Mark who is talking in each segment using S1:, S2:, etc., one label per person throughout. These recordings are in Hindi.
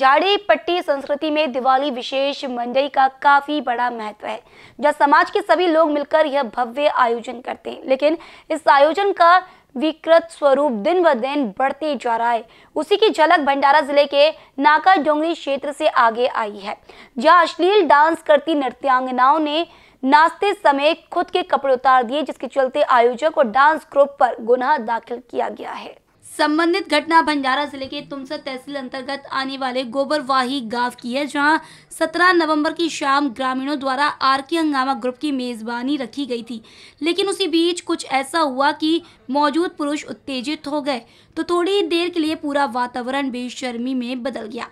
S1: जाड़ी पट्टी संस्कृति में दिवाली विशेष मंडई का काफी बड़ा महत्व है जहाँ समाज के सभी लोग मिलकर यह भव्य आयोजन करते हैं लेकिन इस आयोजन का विकृत स्वरूप दिन ब दिन बढ़ते जा रहा है उसी की झलक भंडारा जिले के नाका डोंगरी क्षेत्र से आगे आई है जहाँ अश्लील डांस करती नृत्यांगनाओं ने नाचते समय खुद के कपड़े उतार दिए जिसके चलते आयोजक और डांस ग्रुप पर गुनाह दाखिल किया गया है संबंधित घटना भंडारा जिले के तुमसर तहसील अंतर्गत आने वाले गोबरवाही गांव की है जहां 17 नवंबर की शाम ग्रामीणों द्वारा आर के हंगामा ग्रुप की मेजबानी रखी गई थी लेकिन उसी बीच कुछ ऐसा हुआ कि मौजूद पुरुष उत्तेजित हो गए तो थोड़ी देर के लिए पूरा वातावरण बेशर्मी में बदल गया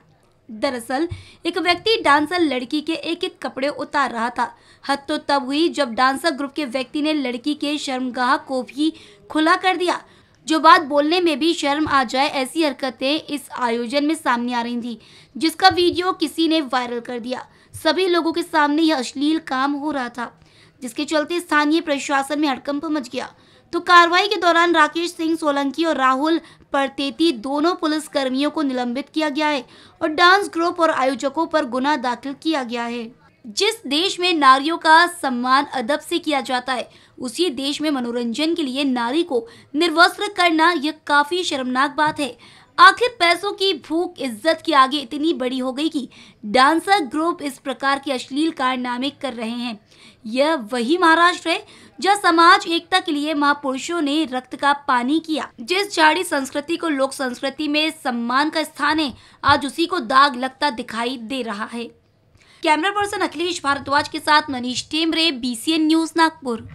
S1: दरअसल एक व्यक्ति डांसर लड़की के एक एक कपड़े उतार रहा था हद तो तब हुई जब डांसर ग्रुप के व्यक्ति ने लड़की के शर्मगाह को भी खुला कर दिया जो बात बोलने में भी शर्म आ जाए ऐसी हरकतें इस आयोजन में सामने आ रही थी जिसका वीडियो किसी ने वायरल कर दिया सभी लोगों के सामने यह अश्लील काम हो रहा था जिसके चलते स्थानीय प्रशासन में हड़कंप मच गया तो कार्रवाई के दौरान राकेश सिंह सोलंकी और राहुल परतेती दोनों पुलिस कर्मियों को निलंबित किया गया है और डांस ग्रुप और आयोजकों पर गुना दाखिल किया गया है जिस देश में नारियों का सम्मान अदब से किया जाता है उसी देश में मनोरंजन के लिए नारी को निर्वस्त्र करना यह काफ़ी शर्मनाक बात है आखिर पैसों की भूख इज्जत के आगे इतनी बड़ी हो गई कि डांसर ग्रुप इस प्रकार के अश्लील कारनामे कर रहे हैं यह वही महाराष्ट्र है जहाँ समाज एकता के लिए महापुरुषों ने रक्त का पानी किया जिस झाड़ी संस्कृति को लोक संस्कृति में सम्मान का स्थान है आज उसी को दाग लगता दिखाई दे रहा है कैमरा पर्सन अखिलेश भारद्वाज के साथ मनीष टेमरे बीसीएन न्यूज नागपुर